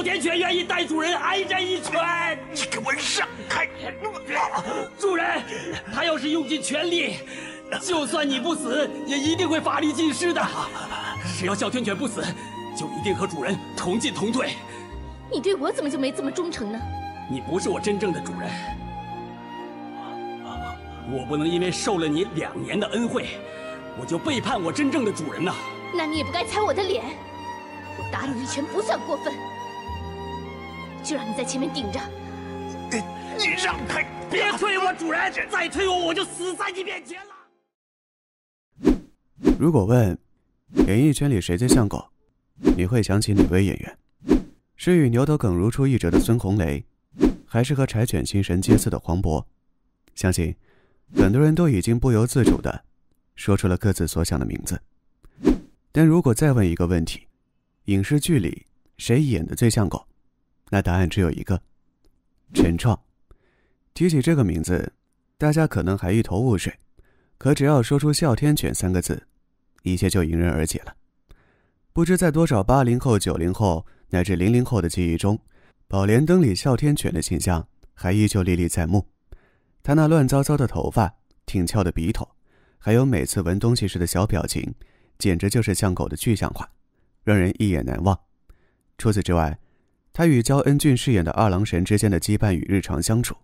哮天犬愿意代主人挨这一拳，你给我让开！主人，他要是用尽全力，就算你不死，也一定会法力尽失的。只要哮天犬不死，就一定和主人同进同退。你对我怎么就没这么忠诚呢？你不是我真正的主人，我不能因为受了你两年的恩惠，我就背叛我真正的主人呐。那你也不该踩我的脸，我打你一拳不算过分。就让你在前面顶着，你让开，别推我，主人！再推我，我就死在你面前了。如果问，演艺圈里谁最像狗，你会想起哪位演员？是与牛头梗如出一辙的孙红雷，还是和柴犬精神皆似的黄渤？相信很多人都已经不由自主的说出了各自所想的名字。但如果再问一个问题，影视剧里谁演的最像狗？那答案只有一个，陈创。提起这个名字，大家可能还一头雾水，可只要说出“哮天犬”三个字，一切就迎刃而解了。不知在多少八零后、九零后乃至零零后的记忆中，《宝莲灯》里哮天犬的形象还依旧历历在目。他那乱糟糟的头发、挺翘的鼻头，还有每次闻东西时的小表情，简直就是像狗的具象化，让人一眼难忘。除此之外，他与焦恩俊饰演的二郎神之间的羁绊与日常相处，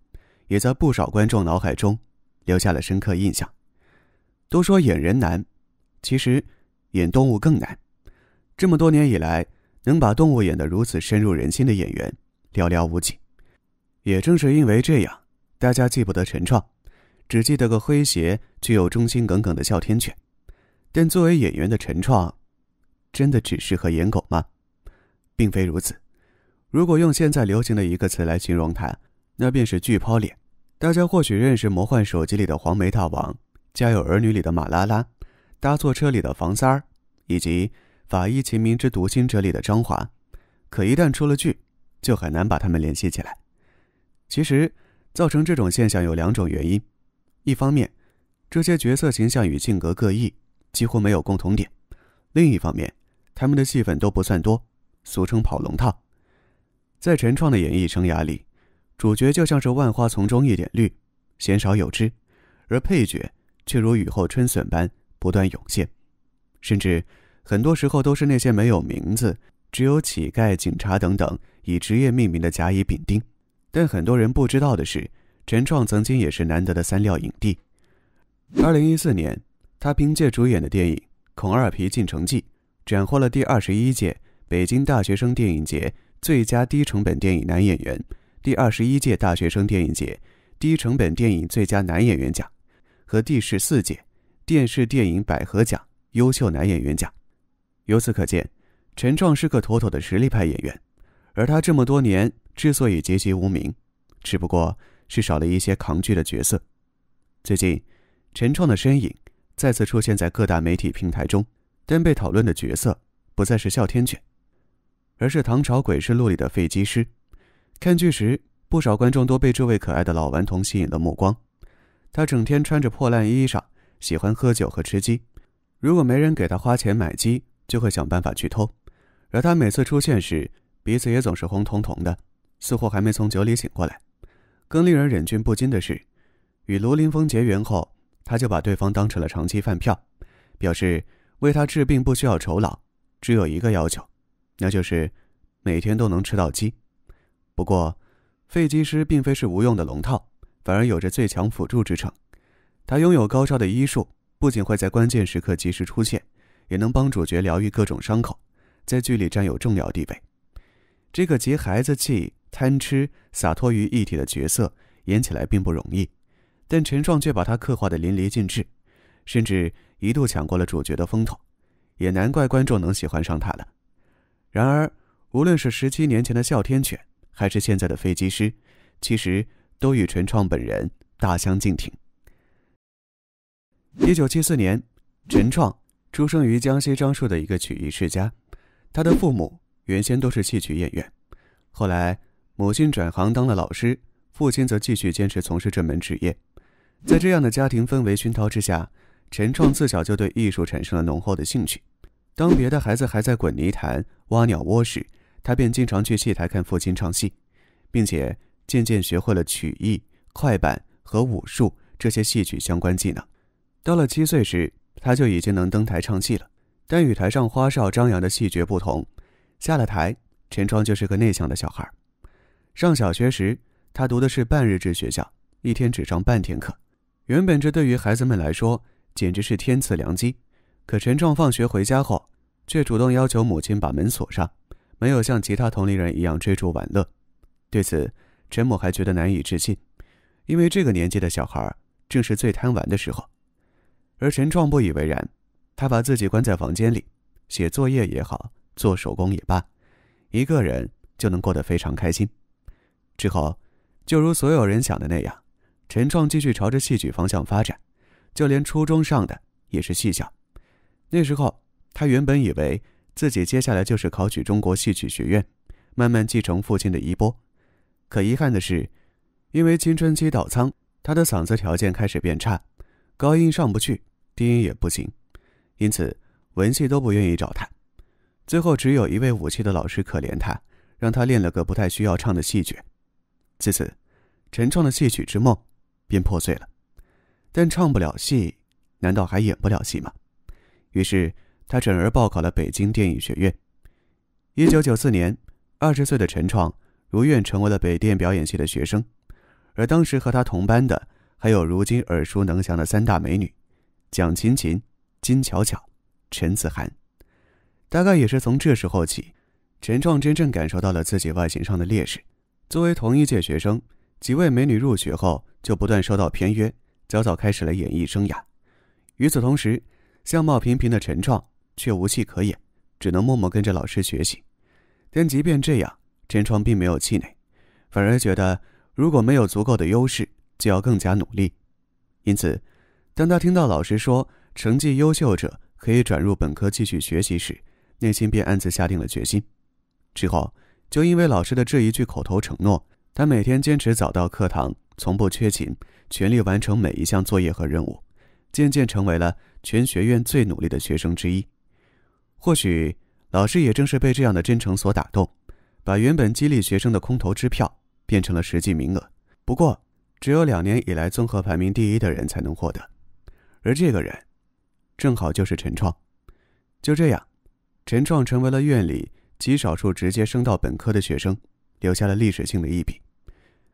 也在不少观众脑海中留下了深刻印象。都说演人难，其实演动物更难。这么多年以来，能把动物演得如此深入人心的演员寥寥无几。也正是因为这样，大家记不得陈创，只记得个诙谐却又忠心耿耿的哮天犬。但作为演员的陈创，真的只适合演狗吗？并非如此。如果用现在流行的一个词来形容他，那便是“巨抛脸”。大家或许认识《魔幻手机》里的黄梅大王，《家有儿女》里的马拉拉，《搭错车》里的房三儿，以及《法医秦明之读心者》里的张华。可一旦出了剧，就很难把他们联系起来。其实，造成这种现象有两种原因：一方面，这些角色形象与性格各异，几乎没有共同点；另一方面，他们的戏份都不算多，俗称“跑龙套”。在陈创的演艺生涯里，主角就像是万花丛中一点绿，鲜少有之；而配角却如雨后春笋般不断涌现，甚至很多时候都是那些没有名字、只有乞丐、警察等等以职业命名的甲乙丙丁。但很多人不知道的是，陈创曾经也是难得的三料影帝。二零一四年，他凭借主演的电影《孔二皮进城记》，斩获了第二十一届北京大学生电影节。最佳低成本电影男演员，第二十一届大学生电影节低成本电影最佳男演员奖，和第十四届电视电影百合奖优秀男演员奖。由此可见，陈创是个妥妥的实力派演员。而他这么多年之所以籍籍无名，只不过是少了一些扛剧的角色。最近，陈创的身影再次出现在各大媒体平台中，但被讨论的角色不再是哮天犬。而是《唐朝鬼事录》里的废机师。看剧时，不少观众都被这位可爱的老顽童吸引了目光。他整天穿着破烂衣裳，喜欢喝酒和吃鸡。如果没人给他花钱买鸡，就会想办法去偷。而他每次出现时，鼻子也总是红彤彤的，似乎还没从酒里醒过来。更令人忍俊不禁的是，与卢林峰结缘后，他就把对方当成了长期饭票，表示为他治病不需要酬劳，只有一个要求。那就是每天都能吃到鸡。不过，肺机师并非是无用的龙套，反而有着最强辅助之称。他拥有高超的医术，不仅会在关键时刻及时出现，也能帮主角疗愈各种伤口，在剧里占有重要地位。这个集孩子气、贪吃、洒脱于一体的角色，演起来并不容易，但陈壮却把他刻画的淋漓尽致，甚至一度抢过了主角的风头，也难怪观众能喜欢上他了。然而，无论是十七年前的哮天犬，还是现在的飞机师，其实都与陈创本人大相径庭。一九七四年，陈创出生于江西樟树的一个曲艺世家，他的父母原先都是戏曲演员，后来母亲转行当了老师，父亲则继续坚持从事这门职业。在这样的家庭氛围熏陶之下，陈创自小就对艺术产生了浓厚的兴趣。当别的孩子还在滚泥潭、挖鸟窝时，他便经常去戏台看父亲唱戏，并且渐渐学会了曲艺、快板和武术这些戏曲相关技能。到了七岁时，他就已经能登台唱戏了。但与台上花哨张扬的戏角不同，下了台，陈冲就是个内向的小孩。上小学时，他读的是半日制学校，一天只上半天课。原本这对于孩子们来说简直是天赐良机。可陈壮放学回家后，却主动要求母亲把门锁上，没有像其他同龄人一样追逐玩乐。对此，陈母还觉得难以置信，因为这个年纪的小孩正是最贪玩的时候。而陈壮不以为然，他把自己关在房间里，写作业也好，做手工也罢，一个人就能过得非常开心。之后，就如所有人想的那样，陈壮继续朝着戏曲方向发展，就连初中上的也是戏校。那时候，他原本以为自己接下来就是考取中国戏曲学院，慢慢继承父亲的衣钵。可遗憾的是，因为青春期倒仓，他的嗓子条件开始变差，高音上不去，低音也不行，因此文戏都不愿意找他。最后，只有一位武戏的老师可怜他，让他练了个不太需要唱的戏曲。自此，陈创的戏曲之梦便破碎了。但唱不了戏，难道还演不了戏吗？于是，他转而报考了北京电影学院。一九九四年，二十岁的陈创如愿成为了北电表演系的学生，而当时和他同班的还有如今耳熟能详的三大美女：蒋勤勤、金巧巧、陈子涵。大概也是从这时候起，陈创真正感受到了自己外形上的劣势。作为同一届学生，几位美女入学后就不断收到片约，早早开始了演艺生涯。与此同时，相貌平平的陈创却无戏可演，只能默默跟着老师学习。但即便这样，陈创并没有气馁，反而觉得如果没有足够的优势，就要更加努力。因此，当他听到老师说成绩优秀者可以转入本科继续学习时，内心便暗自下定了决心。之后，就因为老师的这一句口头承诺，他每天坚持早到课堂，从不缺勤，全力完成每一项作业和任务。渐渐成为了全学院最努力的学生之一，或许老师也正是被这样的真诚所打动，把原本激励学生的空头支票变成了实际名额。不过，只有两年以来综合排名第一的人才能获得，而这个人，正好就是陈创。就这样，陈创成为了院里极少数直接升到本科的学生，留下了历史性的一笔。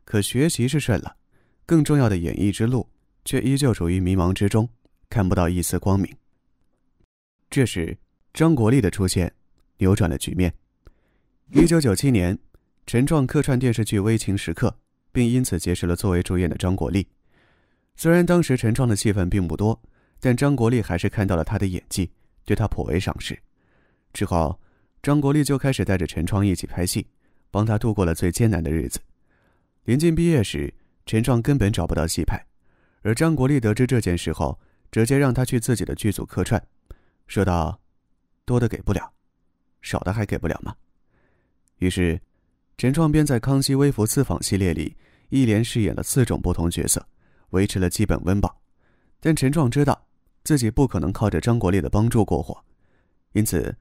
可学习是顺了，更重要的演艺之路。却依旧处于迷茫之中，看不到一丝光明。这时，张国立的出现扭转了局面。一九九七年，陈创客串电视剧《危情时刻》，并因此结识了作为主演的张国立。虽然当时陈创的戏份并不多，但张国立还是看到了他的演技，对他颇为赏识。之后，张国立就开始带着陈创一起拍戏，帮他度过了最艰难的日子。临近毕业时，陈创根本找不到戏拍。而张国立得知这件事后，直接让他去自己的剧组客串，说道：“多的给不了，少的还给不了吗？”于是，陈创便在《康熙微服私访》系列里一连饰演了四种不同角色，维持了基本温饱。但陈创知道自己不可能靠着张国立的帮助过活，因此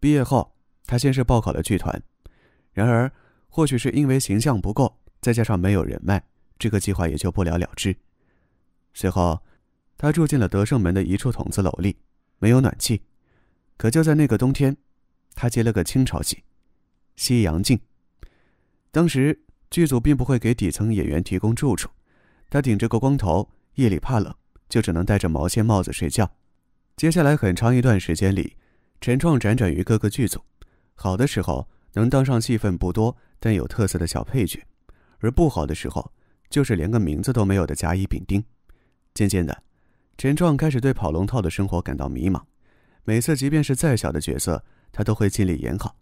毕业后他先是报考了剧团，然而或许是因为形象不够，再加上没有人脉，这个计划也就不了了之。随后，他住进了德胜门的一处筒子楼里，没有暖气。可就在那个冬天，他接了个清朝戏《夕阳镜》。当时剧组并不会给底层演员提供住处，他顶着个光头，夜里怕冷，就只能戴着毛线帽子睡觉。接下来很长一段时间里，陈创辗转于各个剧组，好的时候能当上戏份不多但有特色的小配角，而不好的时候就是连个名字都没有的甲乙丙丁。渐渐的，陈创开始对跑龙套的生活感到迷茫。每次，即便是再小的角色，他都会尽力演好。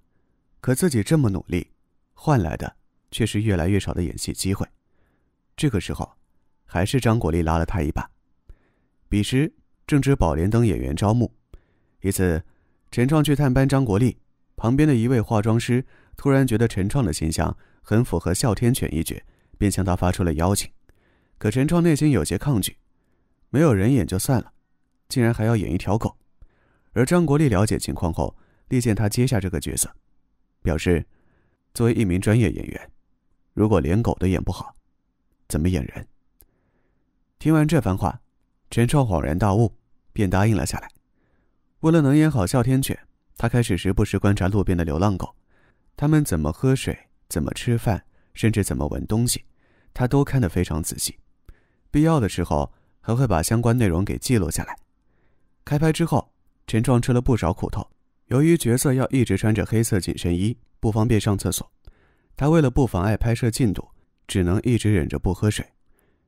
可自己这么努力，换来的却是越来越少的演戏机会。这个时候，还是张国立拉了他一把。彼时正值《宝莲灯》演员招募，一次，陈创去探班张国立，旁边的一位化妆师突然觉得陈创的形象很符合哮天犬一角，便向他发出了邀请。可陈创内心有些抗拒。没有人演就算了，竟然还要演一条狗。而张国立了解情况后，力荐他接下这个角色，表示作为一名专业演员，如果连狗都演不好，怎么演人？听完这番话，陈创恍然大悟，便答应了下来。为了能演好哮天犬，他开始时不时观察路边的流浪狗，他们怎么喝水、怎么吃饭，甚至怎么闻东西，他都看得非常仔细。必要的时候，还会把相关内容给记录下来。开拍之后，陈创吃了不少苦头。由于角色要一直穿着黑色紧身衣，不方便上厕所，他为了不妨碍拍摄进度，只能一直忍着不喝水。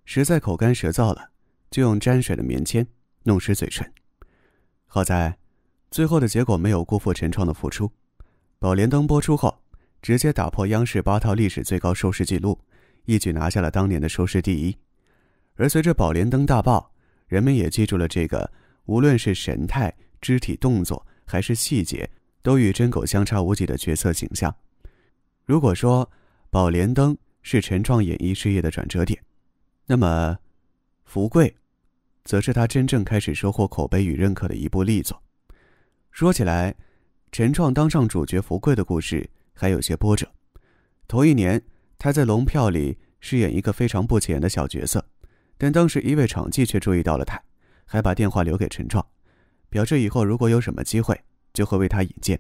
实在口干舌燥了，就用沾水的棉签弄湿嘴唇。好在，最后的结果没有辜负陈创的付出。《宝莲灯》播出后，直接打破央视八套历史最高收视纪录，一举拿下了当年的收视第一。而随着《宝莲灯》大爆，人们也记住了这个无论是神态、肢体动作，还是细节，都与真狗相差无几的角色形象。如果说《宝莲灯》是陈创演艺事业的转折点，那么《福贵》则是他真正开始收获口碑与认可的一部力作。说起来，陈创当上主角福贵的故事还有些波折。同一年，他在《龙票》里饰演一个非常不起眼的小角色。但当时一位场记却注意到了他，还把电话留给陈创，表示以后如果有什么机会，就会为他引荐。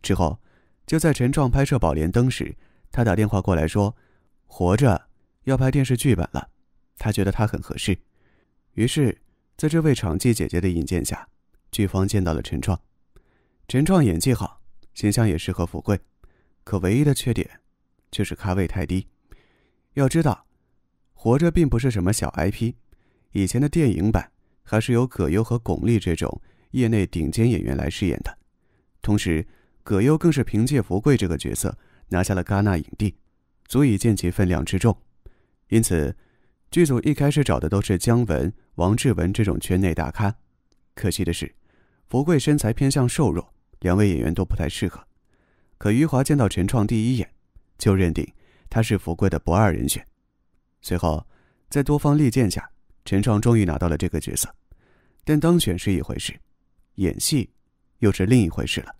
之后，就在陈创拍摄《宝莲灯》时，他打电话过来说，活着要拍电视剧版了，他觉得他很合适。于是，在这位场记姐姐的引荐下，剧方见到了陈创。陈创演技好，形象也适合富贵，可唯一的缺点，就是咖位太低。要知道。活着并不是什么小 IP，以前的电影版还是由葛优和巩俐这种业内顶尖演员来饰演的。同时，葛优更是凭借福贵这个角色拿下了戛纳影帝，足以见其分量之重。因此，剧组一开始找的都是姜文、王志文这种圈内大咖。可惜的是，福贵身材偏向瘦弱，两位演员都不太适合。可余华见到陈创第一眼，就认定他是福贵的不二人选。随后，在多方力荐下，陈创终于拿到了这个角色。但当选是一回事，演戏又是另一回事了。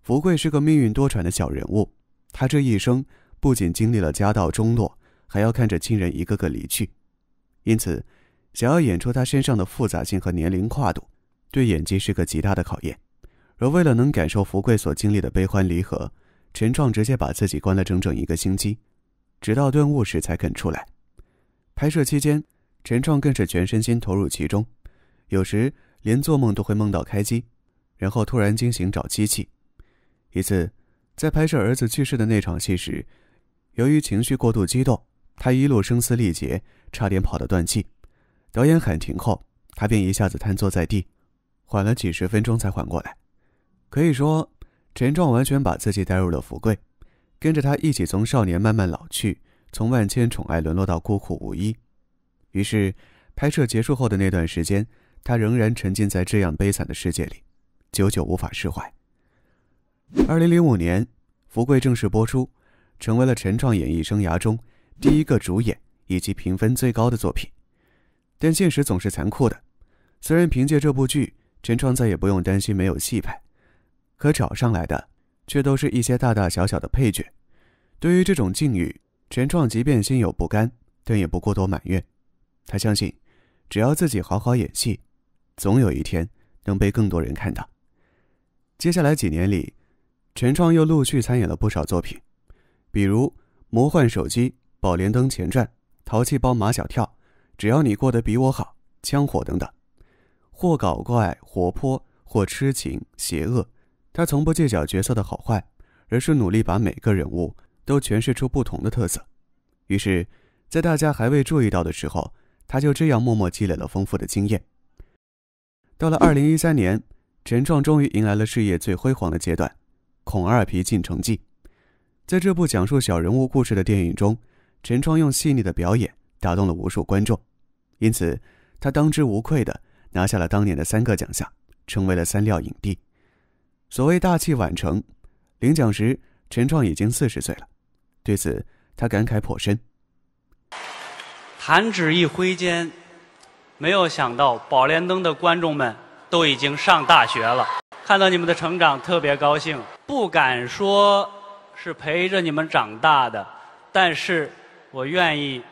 福贵是个命运多舛的小人物，他这一生不仅经历了家道中落，还要看着亲人一个个离去。因此，想要演出他身上的复杂性和年龄跨度，对演技是个极大的考验。而为了能感受福贵所经历的悲欢离合，陈创直接把自己关了整整一个星期。直到顿悟时才肯出来。拍摄期间，陈创更是全身心投入其中，有时连做梦都会梦到开机，然后突然惊醒找机器。一次，在拍摄儿子去世的那场戏时，由于情绪过度激动，他一路声嘶力竭，差点跑得断气。导演喊停后，他便一下子瘫坐在地，缓了几十分钟才缓过来。可以说，陈创完全把自己带入了福贵。跟着他一起从少年慢慢老去，从万千宠爱沦落到孤苦无依。于是，拍摄结束后的那段时间，他仍然沉浸在这样悲惨的世界里，久久无法释怀。二零零五年，《福贵》正式播出，成为了陈创演艺生涯中第一个主演以及评分最高的作品。但现实总是残酷的，虽然凭借这部剧，陈创再也不用担心没有戏拍，可找上来的……却都是一些大大小小的配角。对于这种境遇，陈创即便心有不甘，但也不过多埋怨。他相信，只要自己好好演戏，总有一天能被更多人看到。接下来几年里，陈创又陆续参演了不少作品，比如《魔幻手机》《宝莲灯前传》《淘气包马小跳》《只要你过得比我好》《枪火》等等，或搞怪活泼，或痴情邪恶。他从不计较角色的好坏，而是努力把每个人物都诠释出不同的特色。于是，在大家还未注意到的时候，他就这样默默积累了丰富的经验。到了二零一三年，陈创终于迎来了事业最辉煌的阶段，《孔二皮进城记》。在这部讲述小人物故事的电影中，陈创用细腻的表演打动了无数观众，因此他当之无愧地拿下了当年的三个奖项，成为了三料影帝。所谓大器晚成，领奖时陈创已经四十岁了。对此，他感慨颇深：“弹指一挥间，没有想到《宝莲灯》的观众们都已经上大学了。看到你们的成长，特别高兴。不敢说是陪着你们长大的，但是我愿意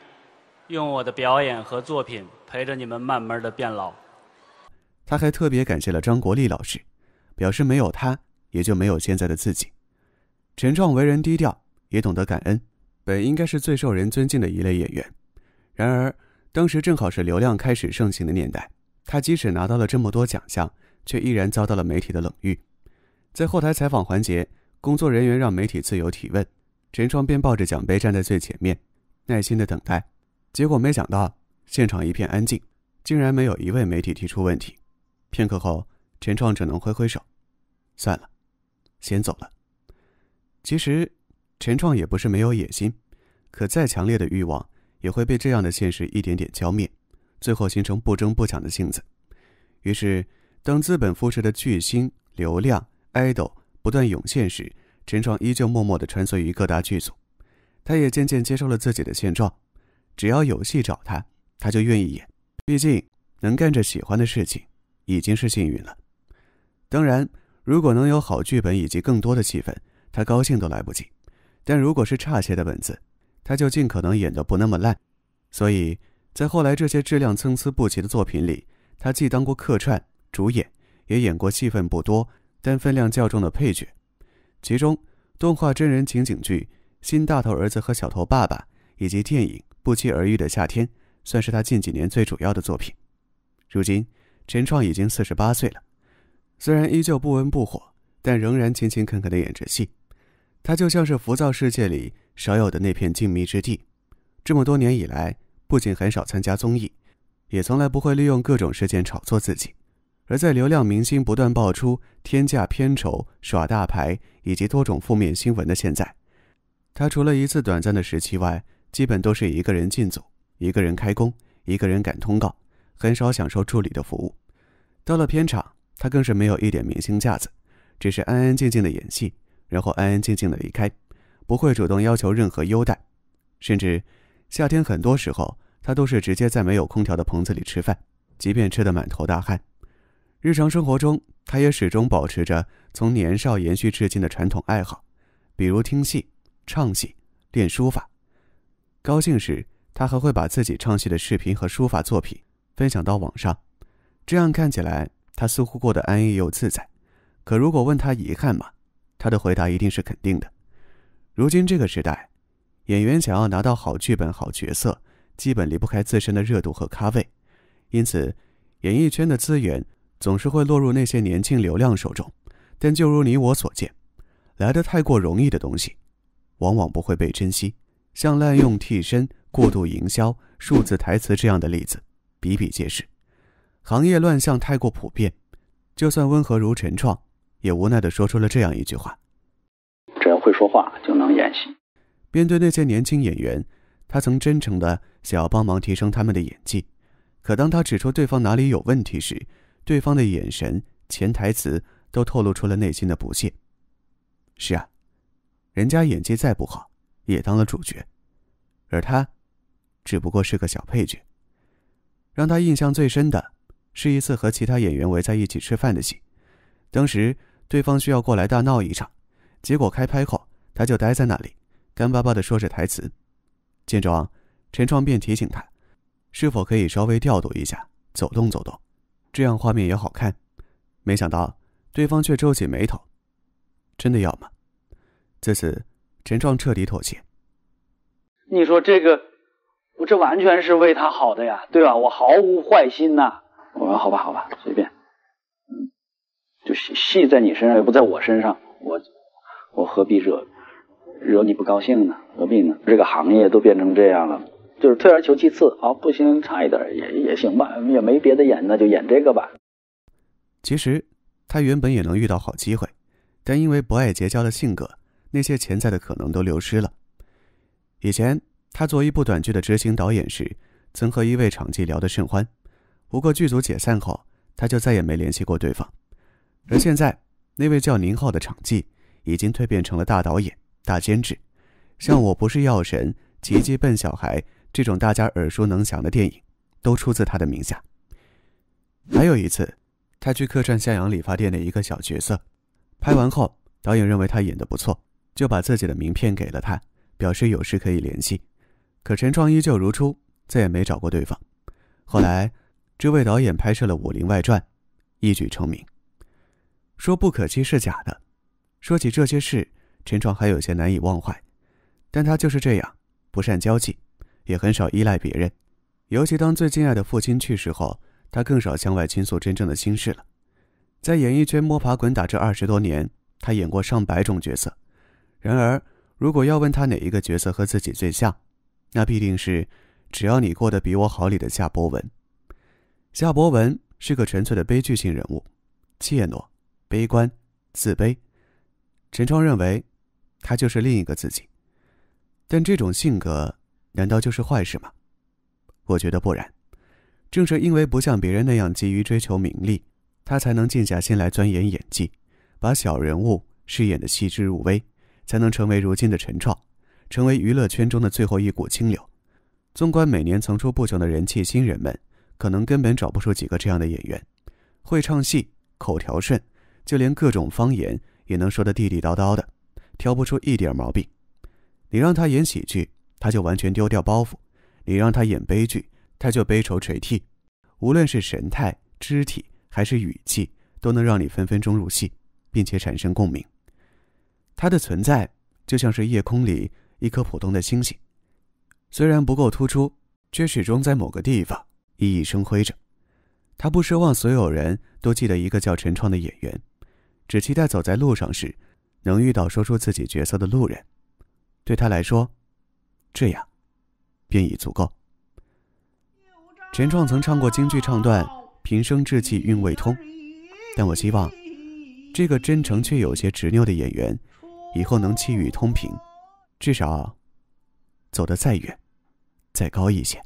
用我的表演和作品陪着你们慢慢的变老。”他还特别感谢了张国立老师。表示没有他，也就没有现在的自己。陈创为人低调，也懂得感恩，本应该是最受人尊敬的一类演员。然而，当时正好是流量开始盛行的年代，他即使拿到了这么多奖项，却依然遭到了媒体的冷遇。在后台采访环节，工作人员让媒体自由提问，陈创便抱着奖杯站在最前面，耐心的等待。结果没想到，现场一片安静，竟然没有一位媒体提出问题。片刻后。陈创只能挥挥手，算了，先走了。其实陈创也不是没有野心，可再强烈的欲望也会被这样的现实一点点浇灭，最后形成不争不抢的性子。于是，当资本扶持的巨星、流量、idol 不断涌现时，陈创依旧默默的穿梭于各大剧组。他也渐渐接受了自己的现状，只要有戏找他，他就愿意演。毕竟能干着喜欢的事情，已经是幸运了。当然，如果能有好剧本以及更多的戏份，他高兴都来不及；但如果是差些的本子，他就尽可能演得不那么烂。所以在后来这些质量参差不齐的作品里，他既当过客串、主演，也演过戏份不多但分量较重的配角。其中，动画真人情景剧《新大头儿子和小头爸爸》，以及电影《不期而遇的夏天》，算是他近几年最主要的作品。如今，陈创已经四十八岁了。虽然依旧不温不火，但仍然勤勤恳恳地演着戏。他就像是浮躁世界里少有的那片静谧之地。这么多年以来，不仅很少参加综艺，也从来不会利用各种事件炒作自己。而在流量明星不断爆出天价片酬、耍大牌以及多种负面新闻的现在，他除了一次短暂的时期外，基本都是一个人进组、一个人开工、一个人赶通告，很少享受助理的服务。到了片场。他更是没有一点明星架子，只是安安静静的演戏，然后安安静静的离开，不会主动要求任何优待。甚至夏天很多时候，他都是直接在没有空调的棚子里吃饭，即便吃得满头大汗。日常生活中，他也始终保持着从年少延续至今的传统爱好，比如听戏、唱戏、练书法。高兴时，他还会把自己唱戏的视频和书法作品分享到网上，这样看起来。他似乎过得安逸又自在，可如果问他遗憾吗，他的回答一定是肯定的。如今这个时代，演员想要拿到好剧本、好角色，基本离不开自身的热度和咖位。因此，演艺圈的资源总是会落入那些年轻流量手中。但就如你我所见，来的太过容易的东西，往往不会被珍惜。像滥用替身、过度营销、数字台词这样的例子，比比皆是。行业乱象太过普遍，就算温和如陈创，也无奈地说出了这样一句话：“只要会说话就能演戏。”面对那些年轻演员，他曾真诚地想要帮忙提升他们的演技，可当他指出对方哪里有问题时，对方的眼神、潜台词都透露出了内心的不屑。是啊，人家演技再不好，也当了主角，而他，只不过是个小配角。让他印象最深的。是一次和其他演员围在一起吃饭的戏，当时对方需要过来大闹一场，结果开拍后他就待在那里，干巴巴的说着台词。见状，陈创便提醒他，是否可以稍微调度一下，走动走动，这样画面也好看。没想到对方却皱起眉头，真的要吗？自此，陈创彻底妥协。你说这个，我这完全是为他好的呀，对吧？我毫无坏心呐。我说好吧，好吧，随便。嗯，就戏戏在你身上，又不在我身上，我我何必惹惹你不高兴呢？何必呢？这个行业都变成这样了，就是退而求其次。好，不行，差一点也也行吧，也没别的演，那就演这个吧。其实他原本也能遇到好机会，但因为不爱结交的性格，那些潜在的可能都流失了。以前他做一部短剧的执行导演时，曾和一位场记聊得甚欢。不过，剧组解散后，他就再也没联系过对方。而现在，那位叫宁浩的场记已经蜕变成了大导演、大监制，像《我不是药神》《奇迹笨小孩》这种大家耳熟能详的电影，都出自他的名下。还有一次，他去客串向阳理发店的一个小角色，拍完后，导演认为他演得不错，就把自己的名片给了他，表示有事可以联系。可陈创依旧如初，再也没找过对方。后来。这位导演拍摄了《武林外传》，一举成名。说不可欺是假的。说起这些事，陈闯还有些难以忘怀。但他就是这样，不善交际，也很少依赖别人。尤其当最敬爱的父亲去世后，他更少向外倾诉真正的心事了。在演艺圈摸爬滚打这二十多年，他演过上百种角色。然而，如果要问他哪一个角色和自己最像，那必定是《只要你过得比我好》里的夏博文。夏伯文是个纯粹的悲剧性人物，怯懦、悲观、自卑。陈创认为，他就是另一个自己。但这种性格难道就是坏事吗？我觉得不然。正是因为不像别人那样急于追求名利，他才能静下心来钻研演技，把小人物饰演的细致入微，才能成为如今的陈创，成为娱乐圈中的最后一股清流。纵观每年层出不穷的人气新人们。可能根本找不出几个这样的演员，会唱戏，口条顺，就连各种方言也能说得地地道道的，挑不出一点毛病。你让他演喜剧，他就完全丢掉包袱；你让他演悲剧，他就悲愁垂涕。无论是神态、肢体还是语气，都能让你分分钟入戏，并且产生共鸣。他的存在就像是夜空里一颗普通的星星，虽然不够突出，却始终在某个地方。熠熠生辉着，他不奢望所有人都记得一个叫陈创的演员，只期待走在路上时，能遇到说出自己角色的路人。对他来说，这样便已足够。陈创曾唱过京剧唱段“平生志气韵未通”，但我希望这个真诚却有些执拗的演员，以后能气宇通平，至少走得再远、再高一些。